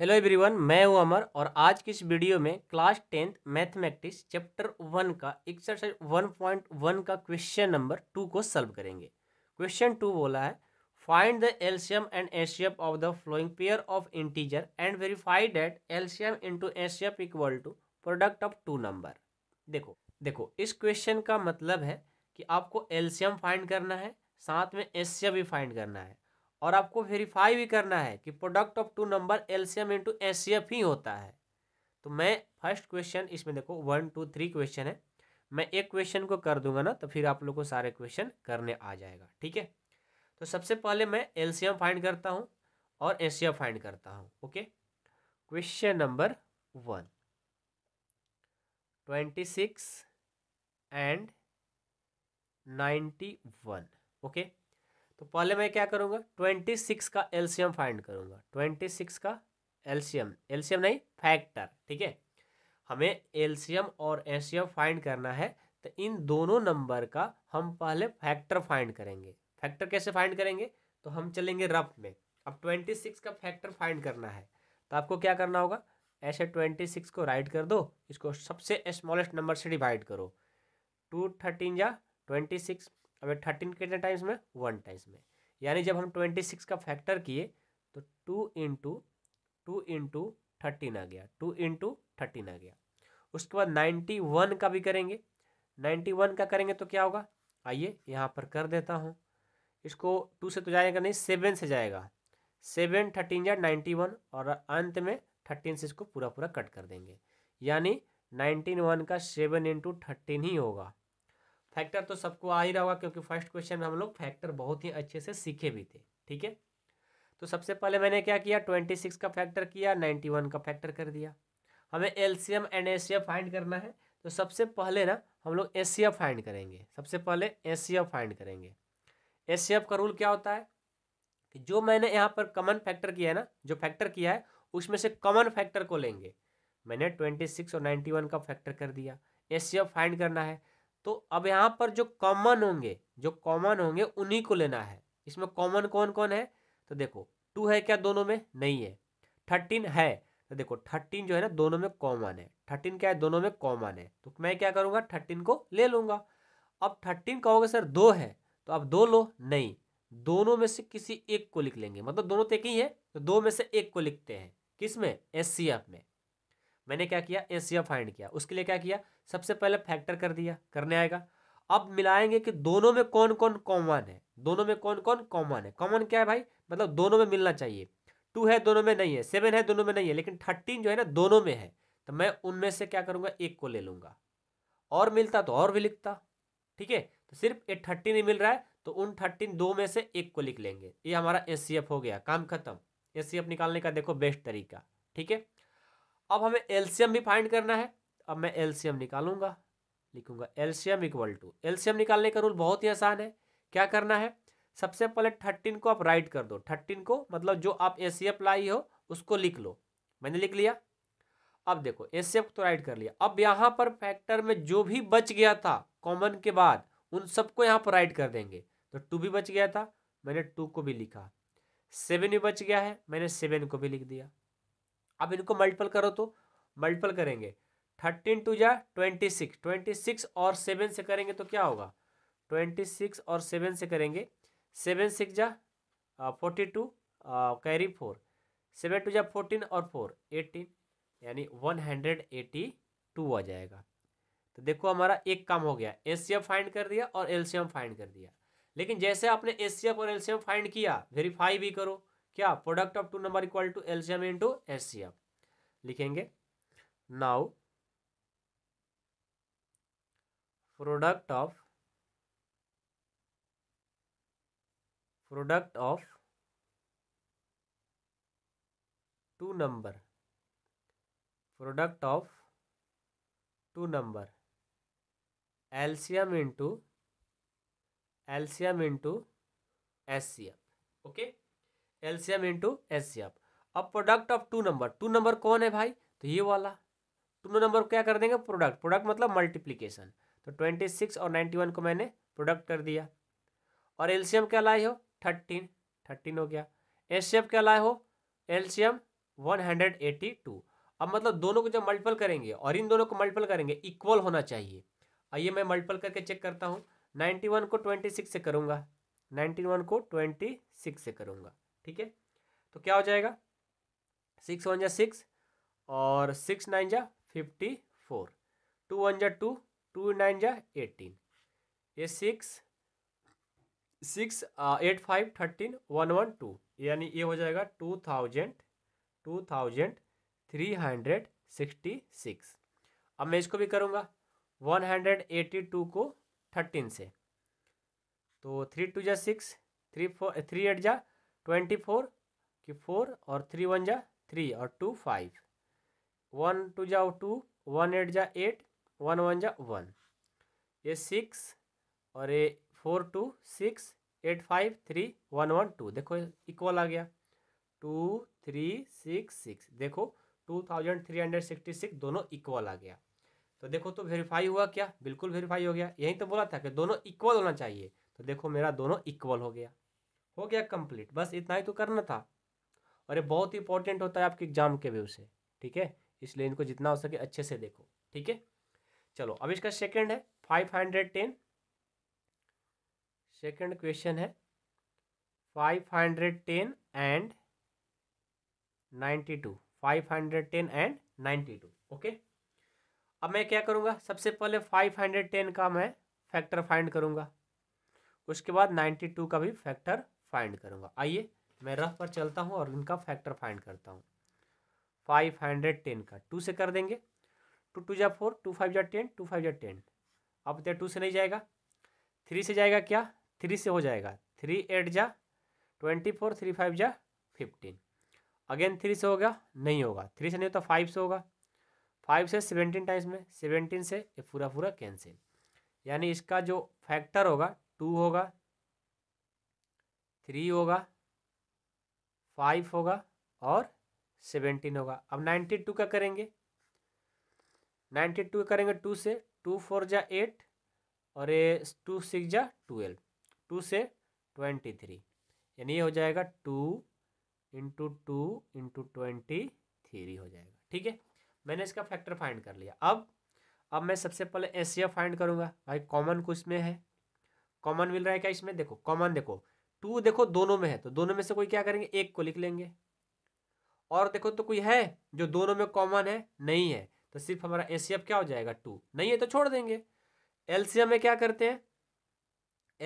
hello everyone मैं हूं अमर और आज की इस वीडियो में class tenth mathematics chapter one का एक्सरसाइज वन पॉइंट वन का क्वेश्चन नंबर टू को सॉल्व करेंगे क्वेश्चन टू बोला है find the LCM and HCF of the following pair of integer and verify that LCM into HCF equal to product of two number देखो देखो इस question का मतलब है कि आपको एल्शियम फाइंड करना है साथ में एशियप भी फाइंड करना है और आपको वेरीफाई भी करना है कि product of two number LCM into HCF ही होता है तो मैं फर्स्ट क्वेश्चन इसमें देखो वन टू थ्री क्वेश्चन है मैं एक क्वेश्चन को कर दूंगा ना तो फिर आप लोग को सारे क्वेश्चन करने आ जाएगा ठीक है तो सबसे पहले मैं एम फाइंड करता हूँ और एचसीएफ फाइंड करता हूँ okay question number one twenty six and ninety one okay तो पहले मैं क्या करूँगा ट्वेंटी सिक्स का एल्शियम फाइंड करूँगा ट्वेंटी सिक्स का एल्शियम एल्शियम नहीं फैक्टर ठीक है हमें एल्शियम और एशियम फाइंड करना है तो इन दोनों नंबर का हम पहले फैक्टर फाइंड करेंगे फैक्टर कैसे फाइंड करेंगे तो हम चलेंगे रफ में अब ट्वेंटी सिक्स का फैक्टर फाइंड करना है तो आपको क्या करना होगा ऐसे ट्वेंटी सिक्स को राइट कर दो इसको सबसे स्मॉलेस्ट नंबर से डिवाइड करो टू थर्टीन या ट्वेंटी सिक्स अब थर्टीन कितने टाइम्स में वन टाइम्स में यानी जब हम ट्वेंटी सिक्स का फैक्टर किए तो two into two into thirteen आ गया टू इंटू थर्टीन आ गया उसके बाद नाइन्टी वन का भी करेंगे नाइन्टी वन का करेंगे तो क्या होगा आइए यहाँ पर कर देता हूँ इसको टू से तो जाएगा नहीं सेवन से जाएगा सेवन थर्टीन या नाइन्टी वन और अंत में थर्टीन से इसको पूरा पूरा कट कर देंगे यानी नाइन्टीन वन का सेवन इंटू थर्टीन ही होगा फैक्टर तो सबको आ ही रहा होगा क्योंकि फर्स्ट क्वेश्चन में हम लोग फैक्टर बहुत ही अच्छे से सीखे भी थे ठीक है तो सबसे पहले मैंने क्या किया ट्वेंटी सिक्स का फैक्टर किया नाइन्टी वन का फैक्टर कर दिया हमें L C M and HCF find करना है तो सबसे पहले ना हम लोग एसीएफ फाइंड करेंगे सबसे पहले एसीएफ फाइंड करेंगे एसीएफ का रूल क्या होता है कि जो मैंने यहाँ पर कॉमन फैक्टर किया है ना जो फैक्टर किया है उसमें से कॉमन फैक्टर को लेंगे मैंने ट्वेंटी सिक्स और नाइन्टी वन का फैक्टर कर दिया एसीएफ फाइंड करना है तो अब यहाँ पर जो कॉमन होंगे जो कॉमन होंगे उन्हीं को लेना है इसमें कॉमन कौन कौन है तो देखो टू है क्या दोनों में नहीं है थर्टीन है तो देखो थर्टीन जो है ना दोनों में कॉमन है थर्टीन क्या है दोनों में कॉमन है तो मैं क्या करूँगा थर्टीन को ले लूँगा अब थर्टीन कहोगे सर दो है तो अब दो लो नहीं दोनों में से किसी एक को लिख लेंगे मतलब दोनों तो एक ही है तो दो में से एक को लिखते हैं किस में एस सी एफ में मैंने क्या किया एस सी एफ फाइंड किया उसके लिए क्या किया सबसे पहले फैक्टर कर दिया करने आएगा अब मिलाएंगे कि दोनों में कौन कौन कॉमन है दोनों में कौन कौन कॉमन है कॉमन क्या है भाई मतलब दोनों में मिलना चाहिए टू है दोनों में नहीं है सेवन है दोनों में नहीं है लेकिन थर्टीन जो है ना दोनों में है तो मैं उनमें से क्या करूँगा एक को ले लूँगा और मिलता तो और भी लिखता ठीक है तो सिर्फ ये थर्टीन ही मिल रहा है तो उन थर्टीन दो में से एक को लिख लेंगे ये हमारा एस हो गया काम खत्म एस निकालने का देखो बेस्ट तरीका ठीक है अब हमें एल्सियम भी फाइंड करना है अब मैं एलसीएम निकालूंगा लिखूंगा एलसीएम इक्वल टू एलसीएम निकालने का रूल बहुत ही आसान है क्या करना है सबसे पहले थर्टीन को आप राइट कर दो थर्टीन को मतलब जो आप ए सी लाई हो उसको लिख लो मैंने लिख लिया अब देखो ए सी तो राइट कर लिया अब यहाँ पर फैक्टर में जो भी बच गया था कॉमन के बाद उन सबको यहाँ पर राइट कर देंगे तो टू भी बच गया था मैंने टू को भी लिखा सेवन भी बच गया है मैंने सेवन को भी लिख दिया अब इनको मल्टीपल करो तो मल्टीपल करेंगे थर्टीन टू जा ट्वेंटी सिक्स ट्वेंटी सिक्स और सेवन से करेंगे तो क्या होगा ट्वेंटी सिक्स और सेवन से करेंगे सेवन सिक्स जा forty two carry four seven two जा फोर्टीन और फोर एटीन यानी वन हंड्रेड एटी टू आ जाएगा तो देखो हमारा एक काम हो गया एफ फाइंड कर दिया और एम फाइंड कर दिया लेकिन जैसे आपने एफ और एम फाइंड किया वेरीफाई भी करो क्या product of two number equal to LCM into लिखेंगे now product of product of two number product of two number LCM into LCM into SCF okay LCM into SCF अब product of two number two number कौन है भाई तो ये वाला to number को क्या कर देंगे प्रोडक्ट प्रोडक्ट मतलब मल्टीप्लीकेशन तो ट्वेंटी सिक्स और नाइन्टी वन को मैंने प्रोडक्ट कर दिया और एल्शियम क्या लाए हो थर्टीन थर्टीन हो गया एशियम क्या लाए हो LCM one hundred eighty two अब मतलब दोनों को जब मल्टीपल करेंगे और इन दोनों को मल्टीपल करेंगे इक्वल होना चाहिए आइए मैं मल्टीपल करके चेक करता हूँ नाइन्टी वन को ट्वेंटी सिक्स से करूँगा नाइन्टी वन को ट्वेंटी सिक्स से करूँगा ठीक है तो क्या हो जाएगा सिक्स वन जा सिक्स और सिक्स नाइन जा फिफ्टी फोर टू वन जा टू टू नाइन जा एटीन ये six six eight five thirteen one one two यानी ये हो जाएगा two thousand two thousand three hundred sixty six अब मैं इसको भी करूँगा वन हंड्रेड एटी टू को थर्टीन से तो थ्री टू जा six three four three eight जा ट्वेंटी फोर कि फोर और थ्री वन जा थ्री और टू फाइव वन टू जा टू वन एट जा एट वन वन जा वन ये सिक्स और ये four two six eight five three one one two देखो इक्वल आ गया टू थ्री सिक्स सिक्स देखो two thousand three hundred sixty six दोनों इक्वल आ गया तो देखो तो वेरीफाई हुआ क्या बिल्कुल वेरीफाई हो गया यही तो बोला था कि दोनों इक्वल होना चाहिए तो देखो मेरा दोनों इक्वल हो गया हो गया कंप्लीट बस इतना ही तो करना था और ये बहुत इंपॉर्टेंट होता है आपके एग्जाम के व्यू से ठीक है इसलिए इनको जितना हो सके अच्छे से देखो ठीक है चलो अब इसका सेकंड है five hundred ten second question है five hundred ten and ninety two five hundred ten and ninety two okay अब मैं क्या करूँगा सबसे पहले फाइव हंड्रेड टेन का मैं फैक्टर फाइंड करूँगा उसके बाद नाइन्टी टू का भी फैक्टर फाइंड करूँगा आइए मैं रफ पर चलता हूँ और इनका फैक्टर फाइंड करता हूँ फाइव हंड्रेड टेन का टू से कर देंगे टू टू जा फोर टू फाइव जा टेन टू फाइव जा टेन अब तो टू से नहीं जाएगा थ्री से जाएगा क्या थ्री से हो जाएगा थ्री एट जा ट्वेंटी फोर थ्री फाइव जा फिफ्टीन अगेन थ्री से होगा नहीं होगा थ्री से नहीं होता तो फाइव से होगा फाइव से सेवेंटीन टाइम्स में सेवेंटीन से ये पूरा पूरा कैंसिल यानी इसका जो फैक्टर होगा टू होगा थ्री होगा फाइव होगा और सेवेंटीन होगा अब नाइन्टी टू का करेंगे नाइन्टी टू करेंगे टू से टू फोर जा एट और ये टू सिक्स जा ट्वेल्व टू से ट्वेंटी थ्री यानी ये हो जाएगा two into two into twenty three हो जाएगा ठीक है मैंने इसका फैक्टर फाइंड कर लिया अब अब मैं सबसे पहले एशिया e फाइंड करूंगा भाई कॉमन कुछ में है कॉमन मिल रहा है क्या इसमें देखो कॉमन देखो टू देखो दोनों में है तो दोनों में से कोई क्या करेंगे एक को लिख लेंगे और देखो तो कोई है जो दोनों में कॉमन है नहीं है तो सिर्फ हमारा एसीएफ e क्या हो जाएगा टू नहीं है तो छोड़ देंगे एलसीएम में क्या करते हैं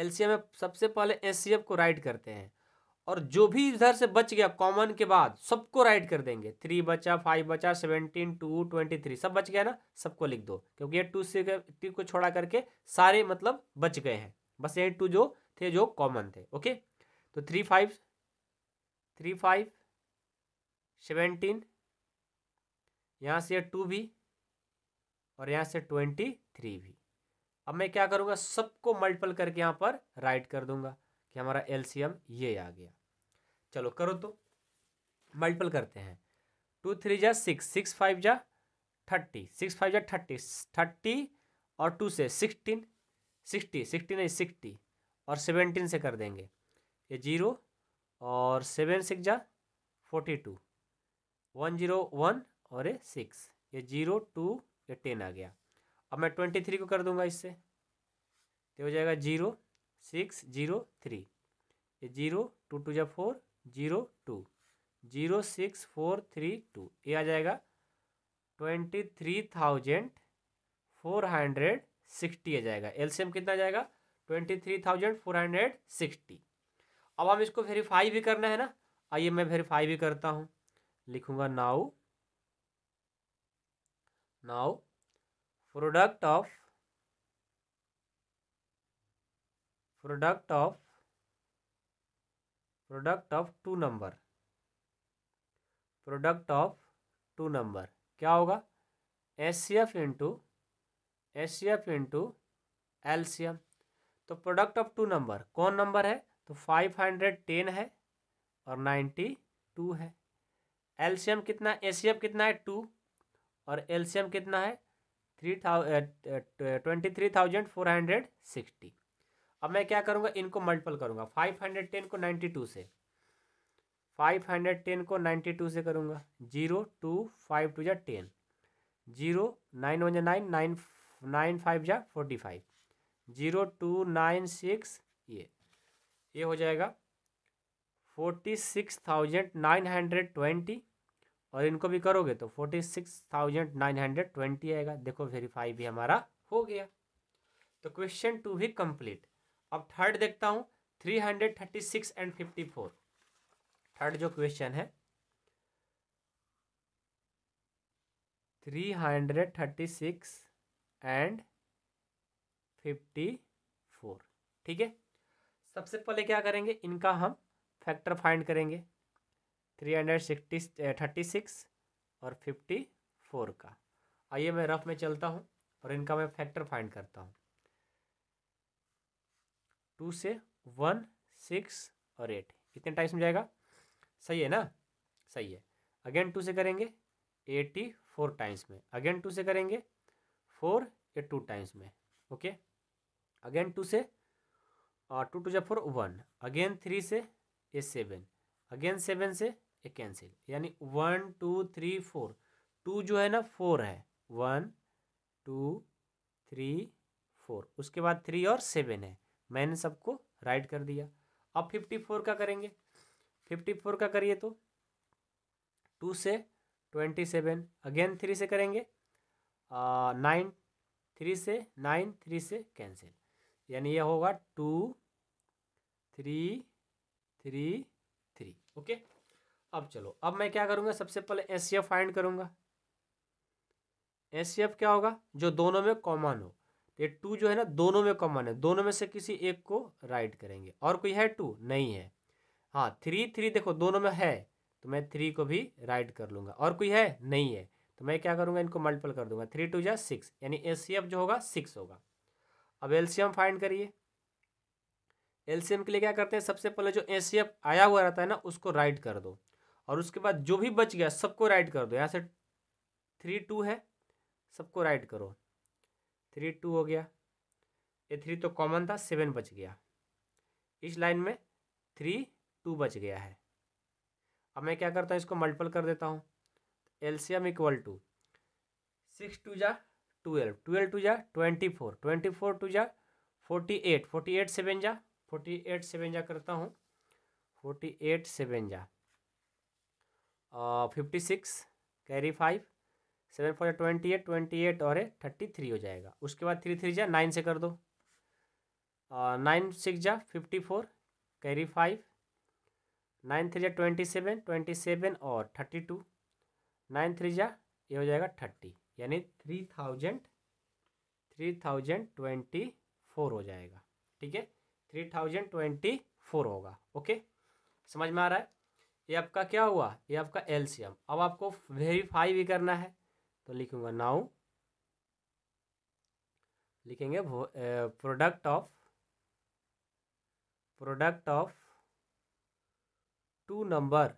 एलसीएम में सबसे पहले एसीएफ e को राइट करते हैं और जो भी इधर से बच गया कॉमन के बाद सबको राइट कर देंगे थ्री बचा फाइव बचा सेवनटीन टू ट्वेंटी थ्री सब बच गया ना सबको लिख दो क्योंकि ये टू से टू को छोड़ा करके सारे मतलब बच गए हैं बस ये टू जो थे जो कॉमन थे ओके तो three five three five seventeen यहाँ से टू भी और यहाँ से ट्वेंटी थ्री भी अब मैं क्या करूँगा सबको मल्टीपल करके यहाँ पर राइट कर दूंगा कि हमारा एलसीएम ये आ गया चलो करो तो मल्टीपल करते हैं टू थ्री जा सिक्स सिक्स फाइव जा थर्टी सिक्स फाइव जा थर्टी थर्टी और टू से सिक्सटीन सिक्सटी सिक्सटी नहीं सिक्सटी और सेवेंटीन से कर देंगे ये जीरो और सेवन सिक्स जा forty two one zero one और ये सिक्स ये जीरो टू ये टेन आ गया अब मैं ट्वेंटी थ्री को कर दूंगा इससे तो हो जाएगा जीरो सिक्स जीरो थ्री ये जीरो टू टू या four zero two zero six four three two ये आ जाएगा twenty three thousand four hundred sixty आ जाएगा एलसीएम कितना जाएगा twenty three thousand four hundred sixty अब हम इसको वेरीफाई भी करना है ना आइए मैं वेरीफाई भी करता हूँ लिखूँगा now now product of product of product of two number product of two number क्या होगा H C F into H C F into L C M तो प्रोडक्ट ऑफ टू नंबर कौन नंबर है तो फाइव हंड्रेड टेन है और ninety two है L C M कितना ए सी एफ कितना है टू और एल्शियम कितना है three twenty three thousand four hundred sixty अब मैं क्या करूँगा इनको मल्टीपल करूँगा फाइव हंड्रेड टेन को नाइन्टी टू से फाइव हंड्रेड टेन को नाइन्टी टू से करूँगा जीरो टू फाइव टू या टेन जीरो नाइन वन या नाइन नाइन नाइन फाइव या forty five zero two nine six ये ये हो जाएगा forty six thousand nine hundred twenty और इनको भी करोगे तो forty six thousand nine hundred twenty आएगा देखो वेरीफाई भी हमारा हो गया तो क्वेश्चन टू भी कंप्लीट अब थर्ड देखता हूँ three hundred thirty six and fifty four third जो क्वेश्चन है three hundred thirty six and fifty four ठीक है सबसे पहले क्या करेंगे इनका हम फैक्टर फाइंड करेंगे three hundred sixty thirty six और फिफ्टी फोर का आइए मैं रफ में चलता हूँ और इनका मैं फैक्टर फाइंड करता हूँ टू से वन सिक्स और एट कितने टाइम्स में जाएगा सही है ना सही है अगेन टू से करेंगे एटी फोर टाइम्स में अगेन टू से करेंगे फोर या टू टाइम्स में ओके अगेन टू से टू टू जब फोर वन अगेन थ्री से ए सेवन अगेन सेवन से ये कैंसिल यानी one two three four two जो है ना फोर है वन टू थ्री फोर उसके बाद थ्री और सेवन है मैंने सबको राइट कर दिया अब फिफ्टी फोर का करेंगे फिफ्टी फोर का करिए तो टू से ट्वेंटी सेवन अगेन थ्री से करेंगे नाइन थ्री से नाइन थ्री से कैंसिल यानी यह होगा two three three three okay अब चलो अब मैं क्या करूंगा सबसे पहले एस सी एफ फाइंड करूंगा एस एफ e क्या होगा जो दोनों में कॉमन हो ये टू जो है ना दोनों में कॉमन है दोनों में से किसी एक को राइट करेंगे और कोई है टू नहीं है हाँ थ्री थ्री देखो दोनों में है तो मैं थ्री को भी राइट कर लूंगा और कोई है नहीं है तो मैं क्या करूंगा इनको मल्टीपल कर दूंगा थ्री टू या सिक्स यानी एस e जो होगा सिक्स होगा अब एम फाइंड करिए एम के लिए क्या करते हैं सबसे पहले जो एस e आया हुआ रहता है ना उसको राइट कर दो और उसके बाद जो भी बच गया सबको राइट कर दो यहाँ से थ्री टू है सबको राइट करो थ्री टू हो गया ये थ्री तो कॉमन था सेवन बच गया इस लाइन में थ्री टू बच गया है अब मैं क्या करता हूँ इसको मल्टीपल कर देता हूँ LCM equal to six two जा ट्वेल्व ट्वेल्व टू जा twenty four twenty four two जा forty eight forty eight seven जा फोर्टी एट सेवन जा करता हूँ फोर्टी एट सेवन जा fifty six carry five seven four twenty eight twenty eight और thirty three हो जाएगा उसके बाद थ्री थ्री जा नाइन से कर दो नाइन सिक्स जा fifty four carry five nine three जा ट्वेंटी सेवन ट्वेंटी सेवन और थर्टी टू नाइन थ्री जा ये हो जाएगा थर्टी यानी three thousand three thousand twenty four हो जाएगा ठीक है थ्री थाउजेंड ट्वेंटी फोर होगा ओके समझ में आ रहा है ये आपका क्या हुआ ये आपका एलसीएम अब आपको वेरीफाई भी करना है तो लिखूंगा नाउ लिखेंगे product of product of two number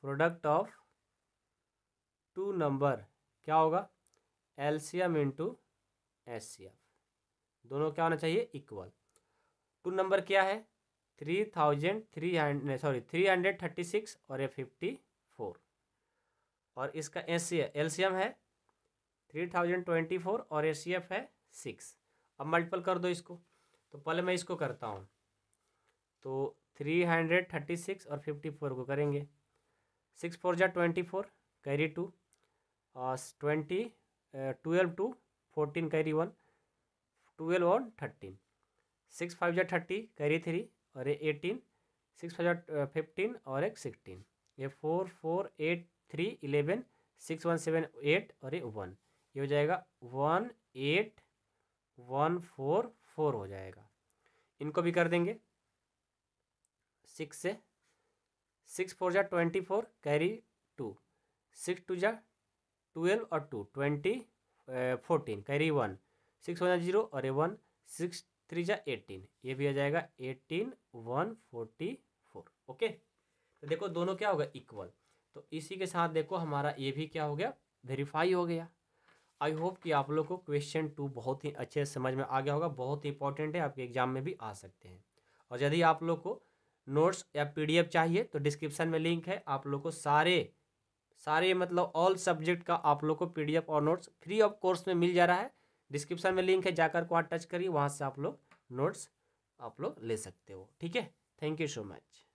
product of two number क्या होगा LCM C M into S दोनों क्या होना चाहिए इक्वल टू नंबर क्या है three thousand three hundred sorry three hundred thirty six और ये फिफ्टी फोर और इसका एस एम है थ्री थाउजेंड ट्वेंटी फोर और ए सी एफ है सिक्स अब मल्टीपल कर दो इसको तो पहले मैं इसको करता हूँ तो थ्री हंड्रेड थर्टी सिक्स और फिफ्टी फोर को करेंगे सिक्स फोर जा twenty four carry two twenty twelve two fourteen carry one twelve और थर्टीन सिक्स फाइव जा थर्टी कैरी थ्री और ये एटीन सिक्स हजार फिफ्टीन और एक सिक्सटीन ये four four eight three eleven six one seven eight और ये वन ये हो जाएगा one eight one four four हो जाएगा इनको भी कर देंगे सिक्स से सिक्स फोर जा twenty four carry two six two जा ट्वेल्व और two twenty fourteen carry one six one zero और ए वन सिक्स थ्री जा एटीन ये भी आ जाएगा eighteen one forty four okay तो देखो दोनों क्या होगा इक्वल तो इसी के साथ देखो हमारा ये भी क्या हो गया वेरीफाई हो गया आई होप कि आप लोग को क्वेश्चन टू बहुत ही अच्छे से समझ में आ गया होगा बहुत ही इंपॉर्टेंट है आपके एग्जाम में भी आ सकते हैं और यदि आप लोग को नोट्स या पी चाहिए तो डिस्क्रिप्शन में लिंक है आप लोग को सारे सारे मतलब ऑल सब्जेक्ट का आप लोग को पी और नोट्स फ्री ऑफ कोर्स में मिल जा रहा है डिस्क्रिप्शन में लिंक है जाकर को वहाँ टच करिए वहाँ से आप लोग नोट्स आप लोग ले सकते हो ठीक है थैंक यू सो मच